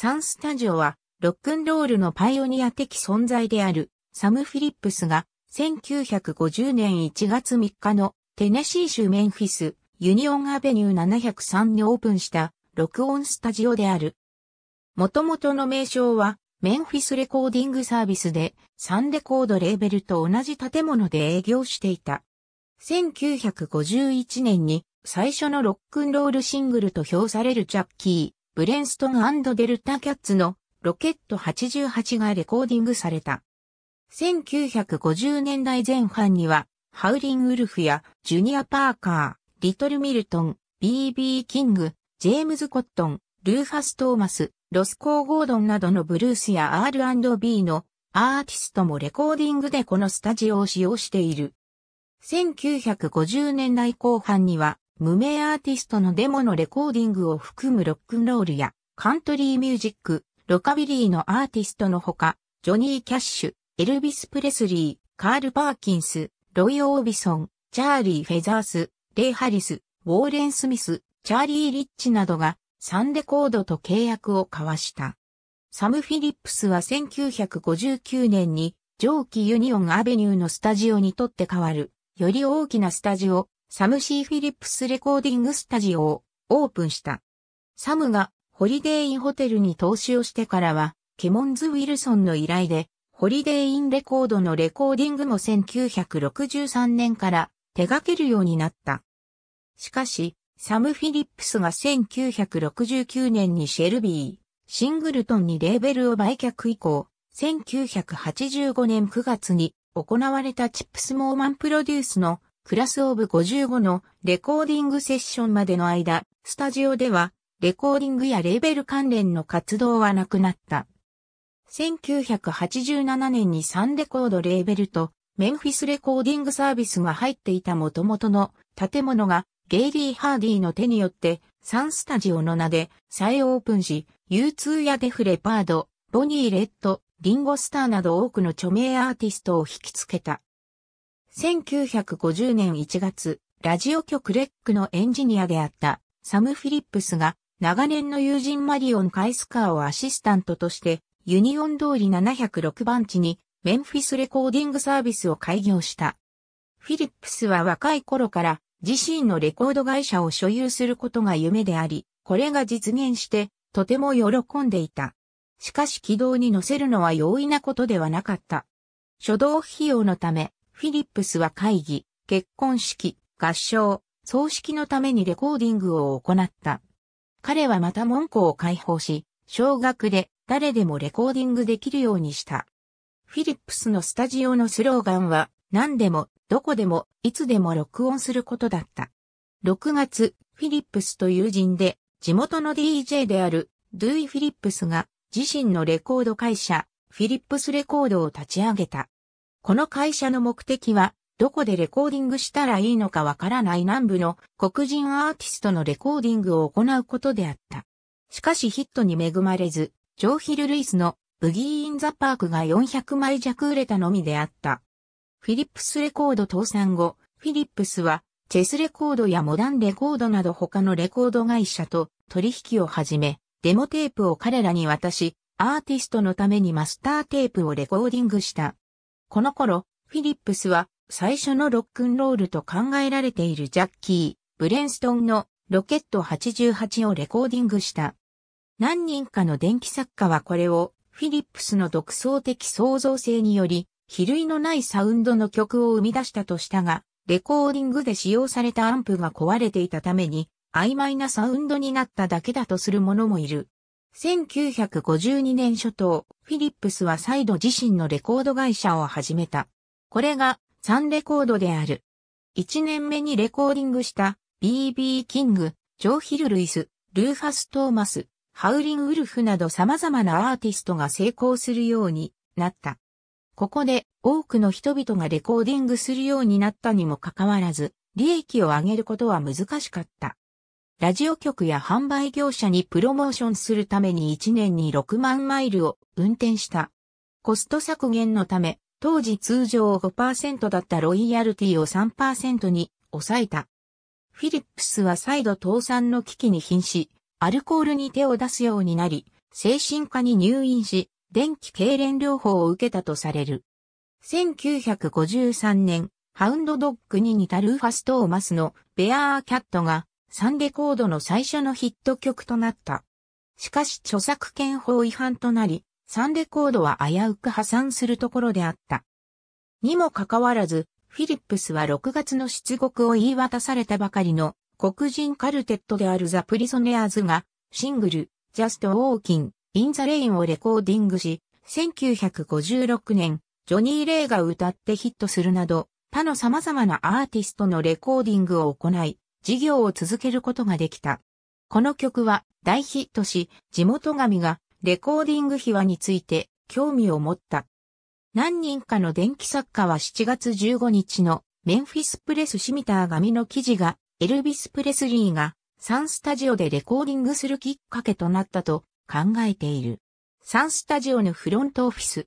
サンスタジオは、ロックンロールのパイオニア的存在である、サム・フィリップスが、1950年1月3日の、テネシー州メンフィス、ユニオンアベニュー703にオープンした、録音スタジオである。元々の名称は、メンフィスレコーディングサービスで、サンレコードレーベルと同じ建物で営業していた。1951年に、最初のロックンロールシングルと評されるジャッキー。ブレンストンデルタキャッツのロケット88がレコーディングされた。1950年代前半には、ハウリン・ウルフやジュニア・パーカー、リトル・ミルトン、B.B. キング、ジェームズ・コットン、ルーファス・トーマス、ロスコー・ゴードンなどのブルースや R&B のアーティストもレコーディングでこのスタジオを使用している。1950年代後半には無名アーティストのデモのレコーディングを含むロックンロールやカントリーミュージック、ロカビリーのアーティストのほか、ジョニー・キャッシュ、エルビス・プレスリー、カール・パーキンス、ロイ・オービソン、チャーリー・フェザース、レイ・ハリス、ウォーレン・スミス、チャーリー・リッチなどがサンレコードと契約を交わした。サム・フィリップスは1959年に上記ユニオン・アベニューのスタジオにとって変わる、より大きなスタジオ、サム・シー・フィリップスレコーディングスタジオをオープンした。サムがホリデーインホテルに投資をしてからは、ケモンズ・ウィルソンの依頼で、ホリデーインレコードのレコーディングも1963年から手掛けるようになった。しかし、サム・フィリップスが1969年にシェルビー、シングルトンにレーベルを売却以降、1985年9月に行われたチップス・モーマンプロデュースのクラスオブ55のレコーディングセッションまでの間、スタジオでは、レコーディングやレーベル関連の活動はなくなった。1987年にサンレコードレーベルとメンフィスレコーディングサービスが入っていた元々の建物がゲイリー・ハーディーの手によってサンスタジオの名で再オープンし、U2 やデフレパード、ボニー・レッド、リンゴスターなど多くの著名アーティストを引きつけた。1950年1月、ラジオ局レックのエンジニアであったサム・フィリップスが長年の友人マリオン・カイスカーをアシスタントとしてユニオン通り706番地にメンフィスレコーディングサービスを開業した。フィリップスは若い頃から自身のレコード会社を所有することが夢であり、これが実現してとても喜んでいた。しかし軌道に乗せるのは容易なことではなかった。初動費用のためフィリップスは会議、結婚式、合唱、葬式のためにレコーディングを行った。彼はまた門戸を開放し、小学で誰でもレコーディングできるようにした。フィリップスのスタジオのスローガンは、何でも、どこでも、いつでも録音することだった。6月、フィリップスと友人で、地元の DJ である、ドゥイ・フィリップスが、自身のレコード会社、フィリップスレコードを立ち上げた。この会社の目的は、どこでレコーディングしたらいいのかわからない南部の黒人アーティストのレコーディングを行うことであった。しかしヒットに恵まれず、ジョー・ヒル・ルイスのブギー・イン・ザ・パークが400枚弱売れたのみであった。フィリップスレコード倒産後、フィリップスは、チェスレコードやモダンレコードなど他のレコード会社と取引を始め、デモテープを彼らに渡し、アーティストのためにマスターテープをレコーディングした。この頃、フィリップスは最初のロックンロールと考えられているジャッキー・ブレンストンのロケット88をレコーディングした。何人かの電気作家はこれをフィリップスの独創的創造性により、比類のないサウンドの曲を生み出したとしたが、レコーディングで使用されたアンプが壊れていたために、曖昧なサウンドになっただけだとする者もいる。1952年初頭、フィリップスは再度自身のレコード会社を始めた。これがサンレコードである。1年目にレコーディングした B.B. キング、ジョー・ヒル・ルイス、ルーファス・トーマス、ハウリン・ウルフなど様々なアーティストが成功するようになった。ここで多くの人々がレコーディングするようになったにもかかわらず、利益を上げることは難しかった。ラジオ局や販売業者にプロモーションするために1年に6万マイルを運転した。コスト削減のため、当時通常5%だったロイヤルティを3%に抑えた。フィリップスは再度倒産の危機に瀕し、アルコールに手を出すようになり、精神科に入院し、電気痙攣療法を受けたとされる。1953年、ハウンドドッグに似たルーファス・トーマスのベアーキャットがサンレコードの最初のヒット曲となった。しかし著作権法違反となり、サンレコードは危うく破産するところであった。にもかかわらず、フィリップスは6月の出国を言い渡されたばかりの黒人カルテットであるザ・プリソネアーズがシングル、ジャスト・ウォーキン、イン・ザ・レインをレコーディングし、1956年、ジョニー・レイが歌ってヒットするなど、他の様々なアーティストのレコーディングを行い、事業を続けることができた。この曲は大ヒットし、地元神がレコーディング秘話について興味を持った。何人かの電気作家は7月15日のメンフィスプレスシミター紙の記事がエルビス・プレスリーがサンスタジオでレコーディングするきっかけとなったと考えている。サンスタジオのフロントオフィス。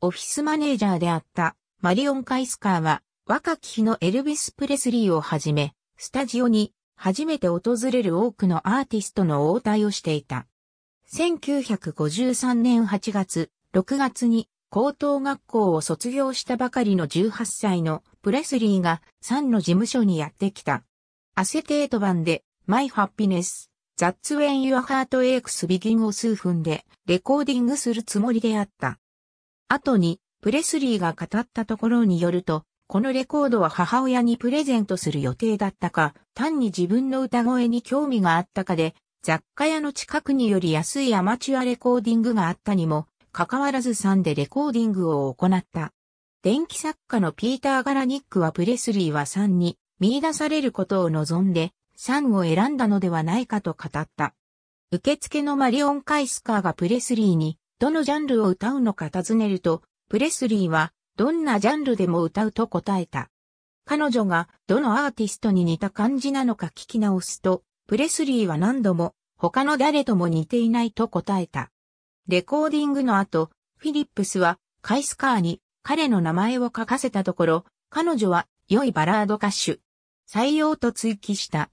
オフィスマネージャーであったマリオン・カイスカーは若き日のエルビス・プレスリーをはじめスタジオに初めて訪れる多くのアーティストの応対をしていた。1953年8月、6月に高等学校を卒業したばかりの18歳のプレスリーがサンの事務所にやってきた。アセテート版で My Happiness, That's When Your Heart Aches Begin を数分でレコーディングするつもりであった。後にプレスリーが語ったところによると、このレコードは母親にプレゼントする予定だったか、単に自分の歌声に興味があったかで、雑貨屋の近くにより安いアマチュアレコーディングがあったにも、かかわらず3でレコーディングを行った。電気作家のピーター・ガラニックはプレスリーは3に見出されることを望んで、3を選んだのではないかと語った。受付のマリオン・カイスカーがプレスリーに、どのジャンルを歌うのか尋ねると、プレスリーは、どんなジャンルでも歌うと答えた。彼女がどのアーティストに似た感じなのか聞き直すと、プレスリーは何度も他の誰とも似ていないと答えた。レコーディングの後、フィリップスはカイスカーに彼の名前を書かせたところ、彼女は良いバラード歌手。採用と追記した。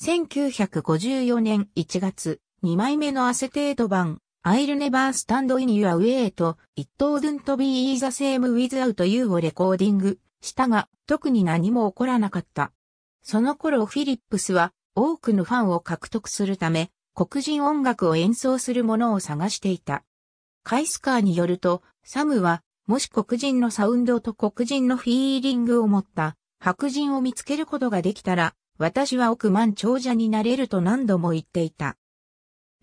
1954年1月、2枚目のアセテート版、I'll never stand in your way と It wouldn't be the same without you をレコーディングしたが特に何も起こらなかった。その頃フィリップスは多くのファンを獲得するため黒人音楽を演奏するものを探していた。カイスカーによるとサムはもし黒人のサウンドと黒人のフィーリングを持った白人を見つけることができたら私は億万長者になれると何度も言っていた。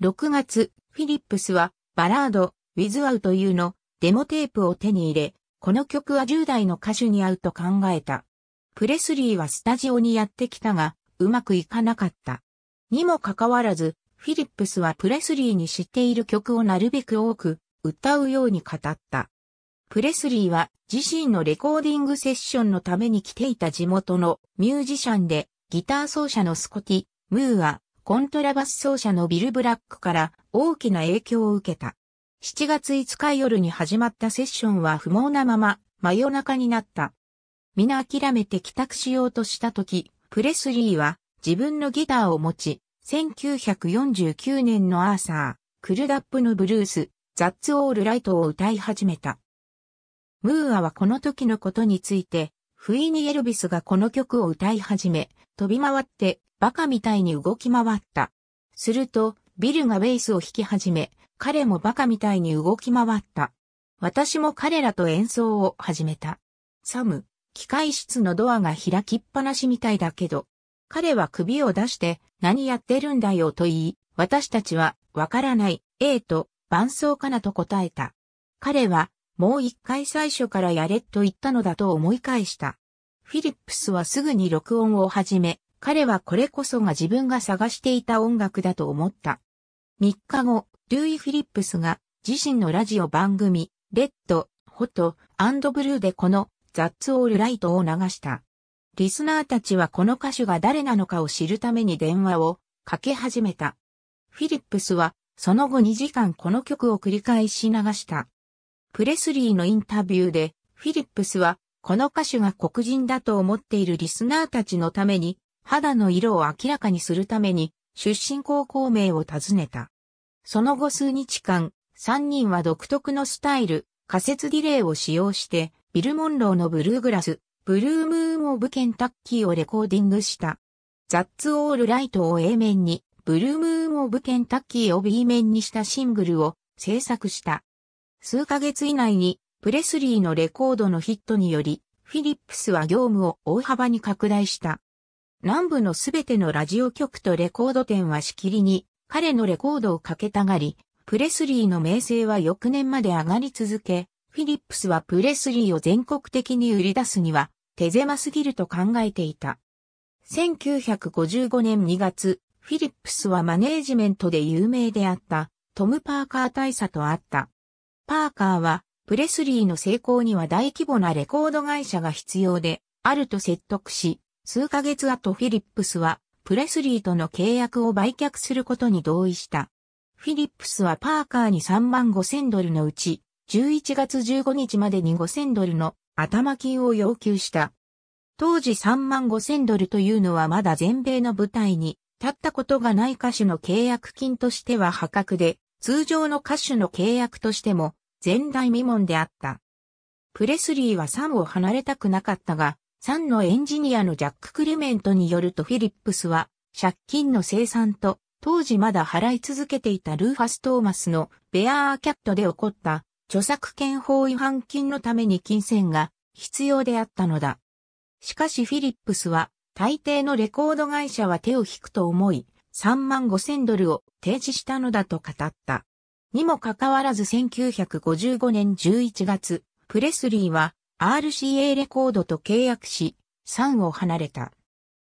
6月、フィリップスは、バラード、ウィズアウトユーのデモテープを手に入れ、この曲は10代の歌手に合うと考えた。プレスリーはスタジオにやってきたが、うまくいかなかった。にもかかわらず、フィリップスはプレスリーに知っている曲をなるべく多く歌うように語った。プレスリーは自身のレコーディングセッションのために来ていた地元のミュージシャンでギター奏者のスコティ、ムーア、コントラバス奏者のビル・ブラックから大きな影響を受けた。7月5日夜に始まったセッションは不毛なまま真夜中になった。皆諦めて帰宅しようとした時、プレスリーは自分のギターを持ち、1949年のアーサー、クルダップのブルース、ザッツ・オール・ライトを歌い始めた。ムーアはこの時のことについて、不意にエルビスがこの曲を歌い始め、飛び回って、バカみたいに動き回った。すると、ビルがベースを弾き始め、彼もバカみたいに動き回った。私も彼らと演奏を始めた。サム、機械室のドアが開きっぱなしみたいだけど、彼は首を出して何やってるんだよと言い、私たちはわからない、ええと伴奏かなと答えた。彼はもう一回最初からやれと言ったのだと思い返した。フィリップスはすぐに録音を始め、彼はこれこそが自分が探していた音楽だと思った。3日後、ルイ・フィリップスが自身のラジオ番組、レッド、ホト、アンドブルーでこのザッツ・オール・ライトを流した。リスナーたちはこの歌手が誰なのかを知るために電話をかけ始めた。フィリップスはその後2時間この曲を繰り返し流した。プレスリーのインタビューでフィリップスはこの歌手が黒人だと思っているリスナーたちのために肌の色を明らかにするために出身高校名を尋ねた。その後数日間、3人は独特のスタイル、仮説ィレイを使用して、ビル・モンローのブルーグラス、ブルームーン・オブ・ケンタッキーをレコーディングした。ザッツ・オール・ライトを A 面に、ブルームーン・オブ・ケンタッキーを B 面にしたシングルを制作した。数ヶ月以内に、プレスリーのレコードのヒットにより、フィリップスは業務を大幅に拡大した。南部のすべてのラジオ局とレコード店はしきりに彼のレコードをかけたがり、プレスリーの名声は翌年まで上がり続け、フィリップスはプレスリーを全国的に売り出すには手狭すぎると考えていた。1955年2月、フィリップスはマネージメントで有名であったトム・パーカー大佐と会った。パーカーはプレスリーの成功には大規模なレコード会社が必要であると説得し、数ヶ月後フィリップスはプレスリーとの契約を売却することに同意した。フィリップスはパーカーに3万5千ドルのうち、11月15日までに5千ドルの頭金を要求した。当時3万5千ドルというのはまだ全米の舞台に立ったことがない歌手の契約金としては破格で、通常の歌手の契約としても前代未聞であった。プレスリーはサムを離れたくなかったが、サンのエンジニアのジャック・クレメントによるとフィリップスは、借金の生産と、当時まだ払い続けていたルーファス・トーマスのベアーキャットで起こった著作権法違反金のために金銭が必要であったのだ。しかしフィリップスは大抵のレコード会社は手を引くと思い3万5千ドルを提示したのだと語った。にもかかわらず1955年11月、プレスリーは RCA レコードと契約し、サンを離れた。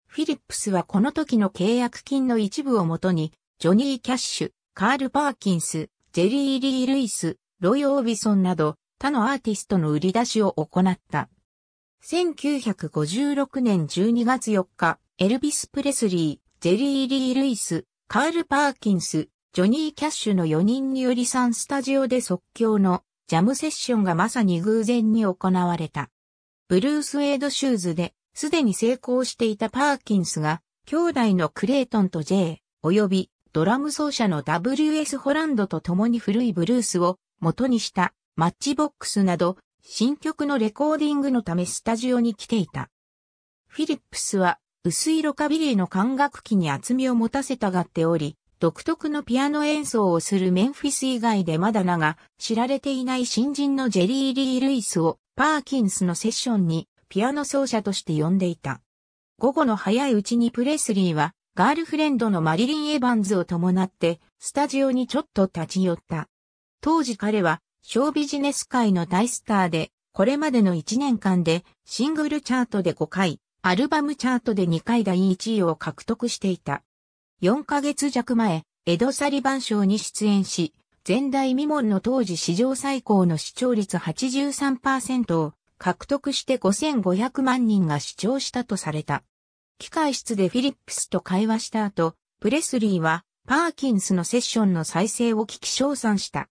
フィリップスはこの時の契約金の一部をもとに、ジョニー・キャッシュ、カール・パーキンス、ジェリー・リー・ルイス、ロイ・オービソンなど、他のアーティストの売り出しを行った。1956年12月4日、エルビス・プレスリー、ジェリー・リー・ルイス、カール・パーキンス、ジョニー・キャッシュの4人により3スタジオで即興のジャムセッションがまさに偶然に行われた。ブルース・ウェイド・シューズで、すでに成功していたパーキンスが、兄弟のクレイトンと J、及びドラム奏者の W.S. ホランドと共に古いブルースを元にしたマッチボックスなど新曲のレコーディングのためスタジオに来ていた。フィリップスは薄いロカビリーの管楽器に厚みを持たせたがっており、独特のピアノ演奏をするメンフィス以外でまだ名が知られていない新人のジェリー・リー・ルイスをパーキンスのセッションにピアノ奏者として呼んでいた。午後の早いうちにプレスリーはガールフレンドのマリリン・エヴァンズを伴ってスタジオにちょっと立ち寄った。当時彼はショービジネス界の大スターでこれまでの1年間でシングルチャートで5回、アルバムチャートで2回第1位を獲得していた。4ヶ月弱前、江戸サリバン賞に出演し、前代未聞の当時史上最高の視聴率83%を獲得して5500万人が視聴したとされた。機械室でフィリップスと会話した後、プレスリーはパーキンスのセッションの再生を聞き称賛した。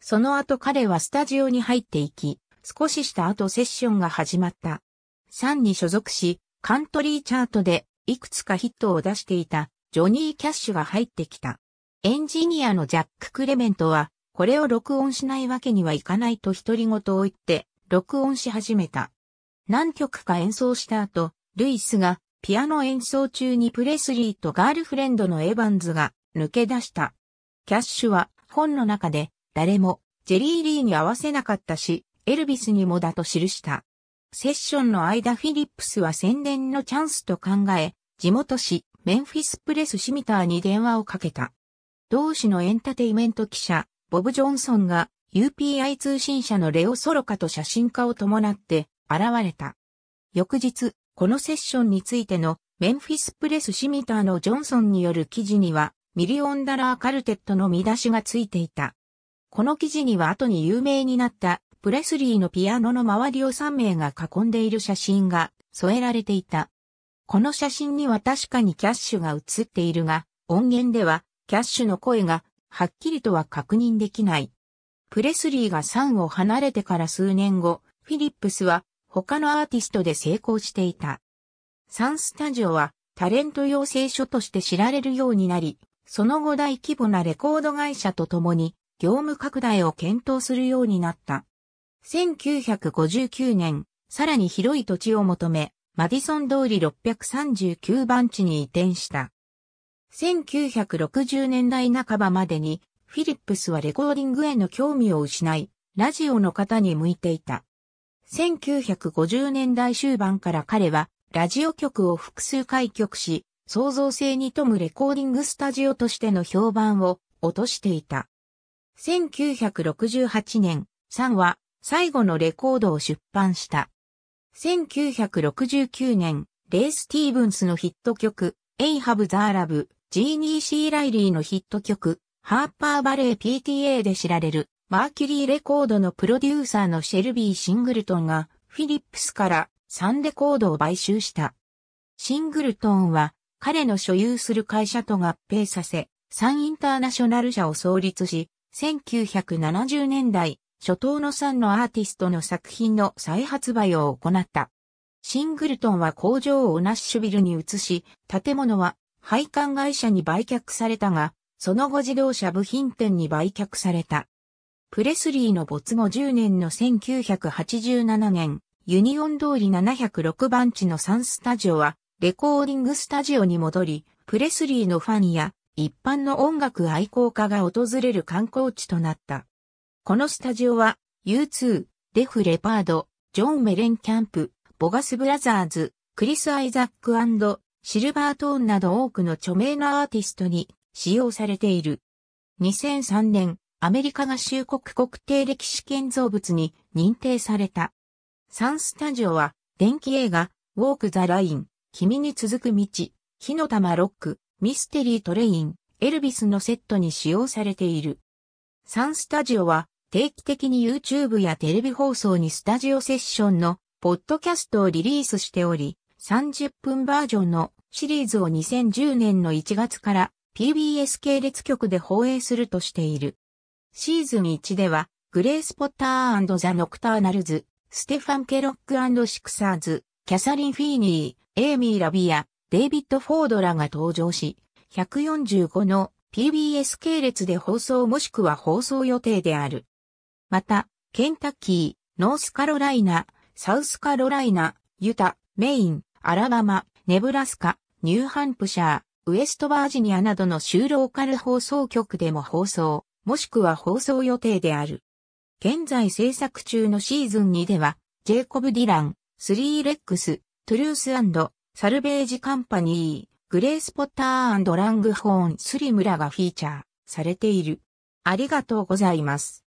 その後彼はスタジオに入っていき、少しした後セッションが始まった。3に所属し、カントリーチャートでいくつかヒットを出していたジョニー・キャッシュが入ってきた。エンジニアのジャック・クレメントは、これを録音しないわけにはいかないと独り言を言って、録音し始めた。何曲か演奏した後、ルイスが、ピアノ演奏中にプレスリーとガールフレンドのエヴァンズが抜け出した。キャッシュは本の中で誰もジェリー・リーに合わせなかったし、エルビスにもだと記した。セッションの間フィリップスは宣伝のチャンスと考え、地元紙メンフィスプレスシミターに電話をかけた。同市のエンタテイメント記者、ボブ・ジョンソンが UPI 通信社のレオ・ソロカと写真家を伴って現れた。翌日、このセッションについてのメンフィスプレスシミターのジョンソンによる記事にはミリオンダラーカルテットの見出しがついていた。この記事には後に有名になったプレスリーのピアノの周りを3名が囲んでいる写真が添えられていた。この写真には確かにキャッシュが写っているが、音源ではキャッシュの声がはっきりとは確認できない。プレスリーがサンを離れてから数年後、フィリップスは他のアーティストで成功していた。サンスタジオはタレント養成所として知られるようになり、その後大規模なレコード会社と共に業務拡大を検討するようになった。1959年、さらに広い土地を求め、マディソン通り639番地に移転した。1960年代半ばまでに、フィリップスはレコーディングへの興味を失い、ラジオの方に向いていた。1950年代終盤から彼は、ラジオ局を複数開局し、創造性に富むレコーディングスタジオとしての評判を落としていた。1968年、サンは最後のレコードを出版した。1969年、レイ・スティーブンスのヒット曲、エイハブ・ザラブ、ジーニー・シー・ライリーのヒット曲、ハーパーバレー PTA で知られる、マーキュリーレコードのプロデューサーのシェルビー・シングルトンが、フィリップスからサンレコードを買収した。シングルトンは、彼の所有する会社と合併させ、サンインターナショナル社を創立し、1970年代、初頭の3のアーティストの作品の再発売を行った。シングルトンは工場をナッシュビルに移し、建物は配管会社に売却されたが、その後自動車部品店に売却された。プレスリーの没後10年の1987年、ユニオン通り706番地のサンスタジオは、レコーディングスタジオに戻り、プレスリーのファンや一般の音楽愛好家が訪れる観光地となった。このスタジオは U2、デフ・レパード、ジョン・メレンキャンプ、ボガス・ブラザーズ、クリス・アイザックシルバートーンなど多くの著名なアーティストに使用されている。2003年、アメリカ合衆国国定歴史建造物に認定された。サンスタジオは、電気映画、ウォーク・ザ・ライン、君に続く道、火の玉ロック、ミステリー・トレイン、エルビスのセットに使用されている。サンスタジオは、定期的に YouTube やテレビ放送にスタジオセッションのポッドキャストをリリースしており、30分バージョンのシリーズを2010年の1月から PBS 系列局で放映するとしている。シーズン1では、グレース・ポッターザ・ノクターナルズ、ステファン・ケロックシクサーズ、キャサリン・フィーニー、エイミー・ラビア、デイビッド・フォードらが登場し、145の PBS 系列で放送もしくは放送予定である。また、ケンタッキー、ノースカロライナ、サウスカロライナ、ユタ、メイン、アラバマ、ネブラスカ、ニューハンプシャー、ウエストバージニアなどの州ローカル放送局でも放送、もしくは放送予定である。現在制作中のシーズン2では、ジェイコブ・ディラン、スリー・レックス、トゥルースアンド、サルベージ・カンパニー、グレース・ポッターラングホーン・スリムラがフィーチャーされている。ありがとうございます。